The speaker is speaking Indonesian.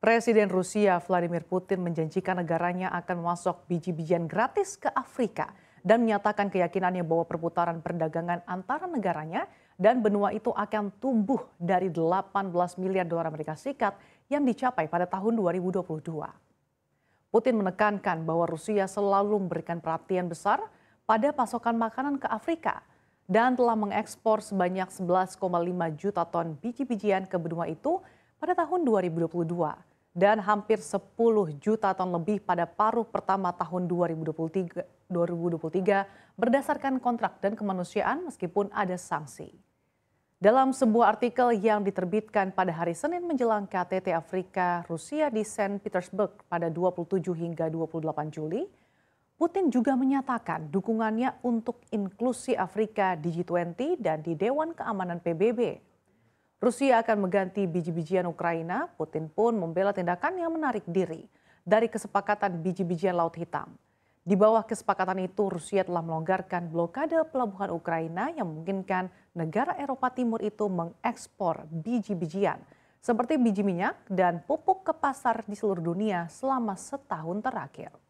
Presiden Rusia Vladimir Putin menjanjikan negaranya akan masuk biji-bijian gratis ke Afrika dan menyatakan keyakinannya bahwa perputaran perdagangan antara negaranya dan benua itu akan tumbuh dari 18 miliar dolar Amerika Serikat yang dicapai pada tahun 2022. Putin menekankan bahwa Rusia selalu memberikan perhatian besar pada pasokan makanan ke Afrika dan telah mengekspor sebanyak 11,5 juta ton biji-bijian ke benua itu pada tahun 2022 dan hampir 10 juta ton lebih pada paruh pertama tahun 2023, 2023 berdasarkan kontrak dan kemanusiaan meskipun ada sanksi. Dalam sebuah artikel yang diterbitkan pada hari Senin menjelang KTT Afrika Rusia di St. Petersburg pada 27 hingga 28 Juli, Putin juga menyatakan dukungannya untuk inklusi Afrika di G20 dan di Dewan Keamanan PBB Rusia akan mengganti biji-bijian Ukraina, Putin pun membela tindakan yang menarik diri dari kesepakatan biji-bijian Laut Hitam. Di bawah kesepakatan itu, Rusia telah melonggarkan blokade pelabuhan Ukraina yang memungkinkan negara Eropa Timur itu mengekspor biji-bijian seperti biji minyak dan pupuk ke pasar di seluruh dunia selama setahun terakhir.